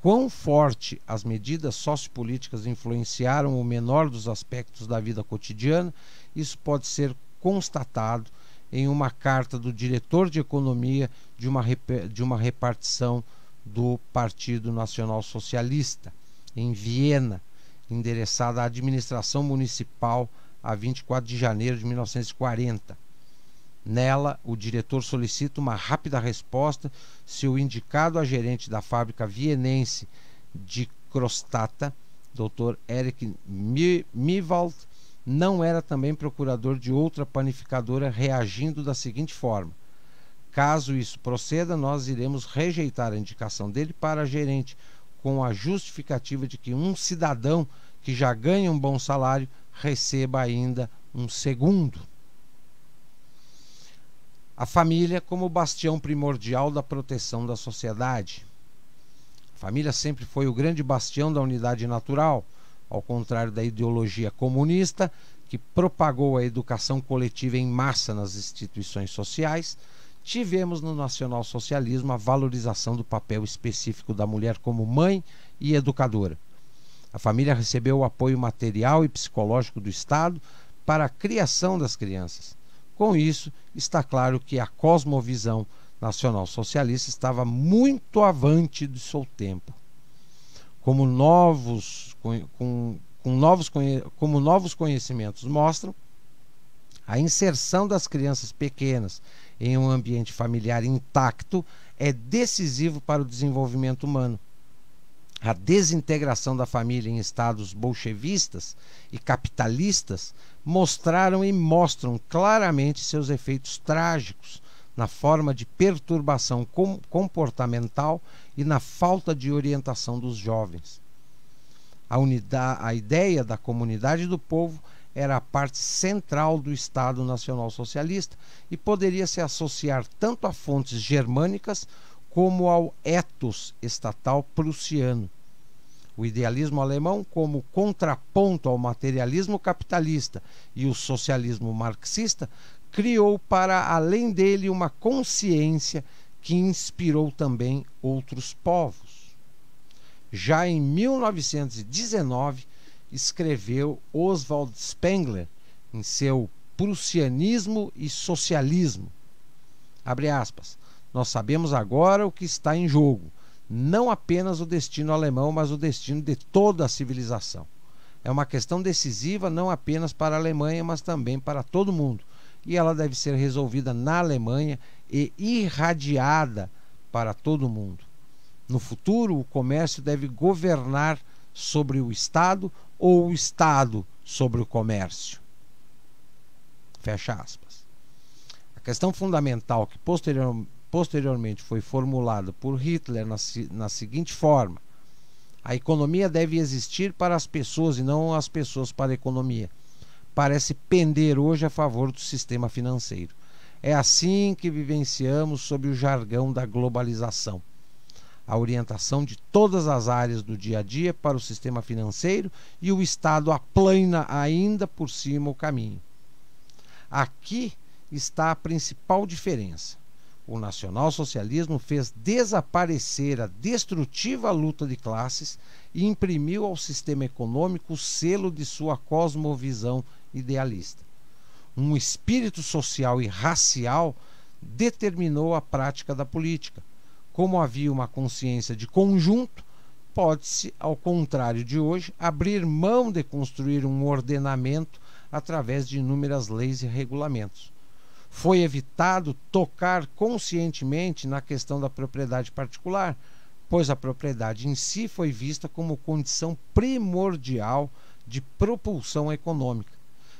Quão forte as medidas sociopolíticas influenciaram o menor dos aspectos da vida cotidiana, isso pode ser constatado em uma carta do diretor de economia de uma, de uma repartição do Partido Nacional Socialista, em Viena, endereçada à administração municipal a 24 de janeiro de 1940. Nela, o diretor solicita uma rápida resposta se o indicado a gerente da fábrica vienense de Crostata, Dr. Eric Mivald, não era também procurador de outra panificadora, reagindo da seguinte forma: Caso isso proceda, nós iremos rejeitar a indicação dele para gerente, com a justificativa de que um cidadão que já ganha um bom salário receba ainda um segundo. A família como bastião primordial da proteção da sociedade. A família sempre foi o grande bastião da unidade natural, ao contrário da ideologia comunista, que propagou a educação coletiva em massa nas instituições sociais, tivemos no nacionalsocialismo a valorização do papel específico da mulher como mãe e educadora. A família recebeu o apoio material e psicológico do Estado para a criação das crianças. Com isso, está claro que a cosmovisão nacionalsocialista estava muito avante do seu tempo. Como novos, com, com novos, como novos conhecimentos mostram, a inserção das crianças pequenas em um ambiente familiar intacto é decisivo para o desenvolvimento humano. A desintegração da família em estados bolchevistas e capitalistas mostraram e mostram claramente seus efeitos trágicos na forma de perturbação comportamental e na falta de orientação dos jovens. A, unidade, a ideia da comunidade do povo era a parte central do Estado Nacional Socialista e poderia se associar tanto a fontes germânicas como ao ethos estatal prussiano. O idealismo alemão, como contraponto ao materialismo capitalista e o socialismo marxista, criou para além dele uma consciência que inspirou também outros povos. Já em 1919, escreveu Oswald Spengler em seu Prussianismo e Socialismo. Abre aspas. Nós sabemos agora o que está em jogo, não apenas o destino alemão, mas o destino de toda a civilização. É uma questão decisiva não apenas para a Alemanha, mas também para todo mundo, e ela deve ser resolvida na Alemanha e irradiada para todo mundo. No futuro, o comércio deve governar sobre o Estado ou o Estado sobre o comércio. Fecha aspas. A questão fundamental que posterior, posteriormente foi formulada por Hitler na, na seguinte forma: a economia deve existir para as pessoas e não as pessoas para a economia. Parece pender hoje a favor do sistema financeiro. É assim que vivenciamos sob o jargão da globalização a orientação de todas as áreas do dia a dia para o sistema financeiro e o Estado aplana ainda por cima o caminho. Aqui está a principal diferença. O nacionalsocialismo fez desaparecer a destrutiva luta de classes e imprimiu ao sistema econômico o selo de sua cosmovisão idealista. Um espírito social e racial determinou a prática da política, como havia uma consciência de conjunto, pode-se, ao contrário de hoje, abrir mão de construir um ordenamento através de inúmeras leis e regulamentos. Foi evitado tocar conscientemente na questão da propriedade particular, pois a propriedade em si foi vista como condição primordial de propulsão econômica.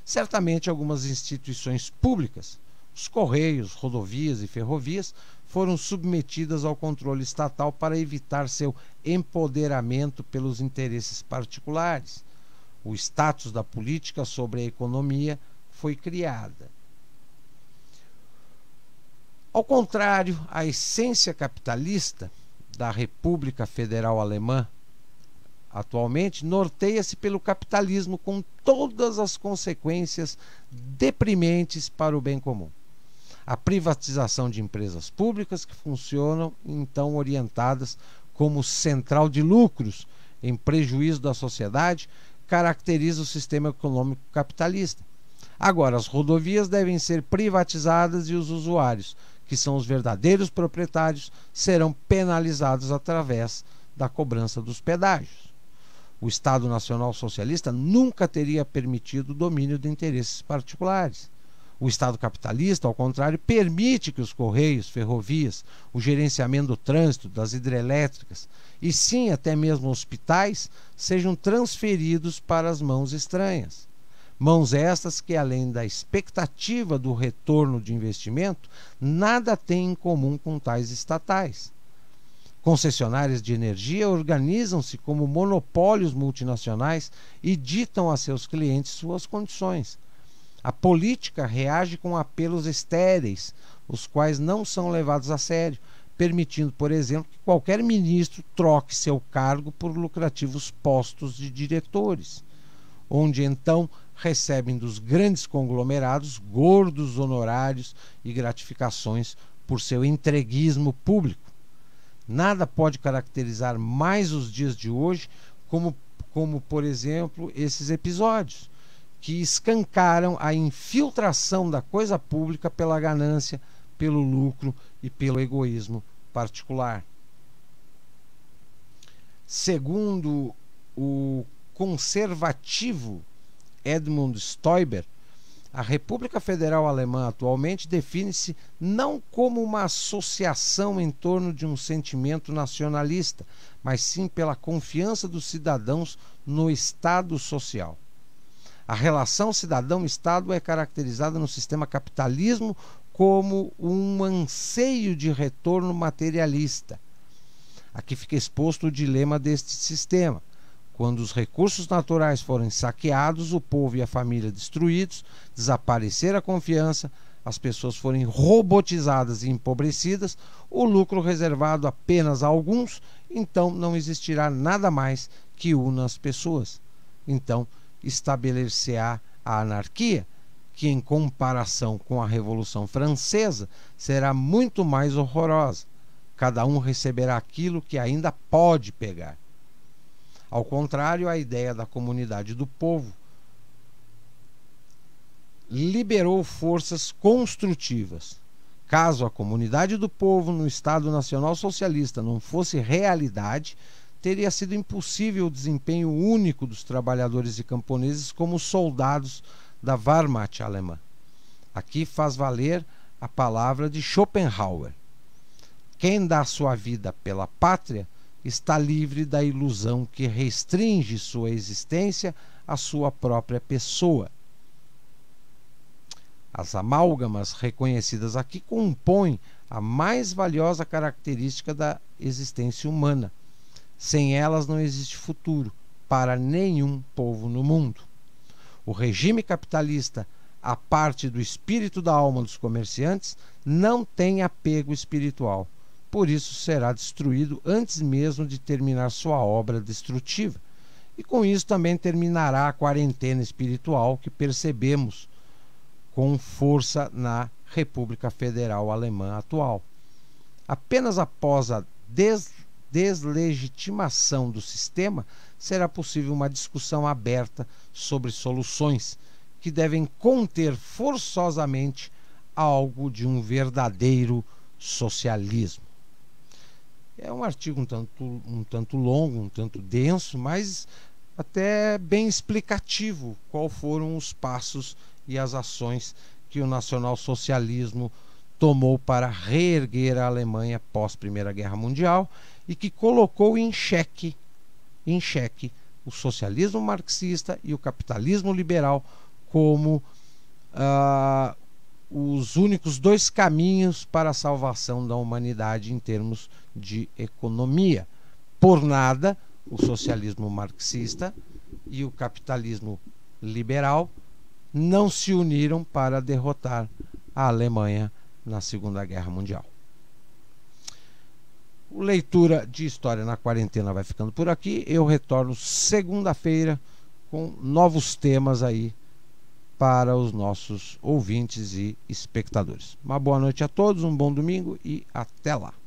Certamente algumas instituições públicas, os correios, rodovias e ferrovias, foram submetidas ao controle estatal para evitar seu empoderamento pelos interesses particulares. O status da política sobre a economia foi criada. Ao contrário, a essência capitalista da República Federal Alemã atualmente norteia-se pelo capitalismo com todas as consequências deprimentes para o bem comum a privatização de empresas públicas que funcionam então orientadas como central de lucros em prejuízo da sociedade, caracteriza o sistema econômico capitalista. Agora, as rodovias devem ser privatizadas e os usuários, que são os verdadeiros proprietários, serão penalizados através da cobrança dos pedágios. O Estado Nacional Socialista nunca teria permitido o domínio de interesses particulares. O Estado capitalista, ao contrário, permite que os correios, ferrovias, o gerenciamento do trânsito, das hidrelétricas e sim até mesmo hospitais sejam transferidos para as mãos estranhas. Mãos estas que, além da expectativa do retorno de investimento, nada têm em comum com tais estatais. Concessionárias de energia organizam-se como monopólios multinacionais e ditam a seus clientes suas condições. A política reage com apelos estéreis, os quais não são levados a sério, permitindo, por exemplo, que qualquer ministro troque seu cargo por lucrativos postos de diretores, onde então recebem dos grandes conglomerados gordos honorários e gratificações por seu entreguismo público. Nada pode caracterizar mais os dias de hoje como, como por exemplo, esses episódios que escancaram a infiltração da coisa pública pela ganância, pelo lucro e pelo egoísmo particular. Segundo o conservativo Edmund Stoiber, a República Federal Alemã atualmente define-se não como uma associação em torno de um sentimento nacionalista, mas sim pela confiança dos cidadãos no Estado social. A relação cidadão-Estado é caracterizada no sistema capitalismo como um anseio de retorno materialista. Aqui fica exposto o dilema deste sistema. Quando os recursos naturais forem saqueados, o povo e a família destruídos, desaparecer a confiança, as pessoas forem robotizadas e empobrecidas, o lucro reservado apenas a alguns, então não existirá nada mais que una as pessoas. Então, estabelecer a anarquia, que em comparação com a Revolução Francesa será muito mais horrorosa. Cada um receberá aquilo que ainda pode pegar. Ao contrário, a ideia da comunidade do povo liberou forças construtivas. Caso a comunidade do povo no Estado Nacional Socialista não fosse realidade, teria sido impossível o desempenho único dos trabalhadores e camponeses como soldados da Wehrmacht alemã. Aqui faz valer a palavra de Schopenhauer. Quem dá sua vida pela pátria está livre da ilusão que restringe sua existência à sua própria pessoa. As amálgamas reconhecidas aqui compõem a mais valiosa característica da existência humana, sem elas não existe futuro para nenhum povo no mundo. O regime capitalista, a parte do espírito da alma dos comerciantes, não tem apego espiritual. Por isso será destruído antes mesmo de terminar sua obra destrutiva. E com isso também terminará a quarentena espiritual que percebemos com força na República Federal Alemã atual. Apenas após a des deslegitimação do sistema, será possível uma discussão aberta sobre soluções que devem conter forçosamente algo de um verdadeiro socialismo. É um artigo um tanto, um tanto longo, um tanto denso, mas até bem explicativo qual foram os passos e as ações que o nacionalsocialismo tomou para reerguer a Alemanha pós Primeira Guerra Mundial e que colocou em xeque, em xeque o socialismo marxista e o capitalismo liberal como ah, os únicos dois caminhos para a salvação da humanidade em termos de economia. Por nada, o socialismo marxista e o capitalismo liberal não se uniram para derrotar a Alemanha na Segunda Guerra Mundial. O Leitura de História na Quarentena vai ficando por aqui. Eu retorno segunda-feira com novos temas aí para os nossos ouvintes e espectadores. Uma boa noite a todos, um bom domingo e até lá.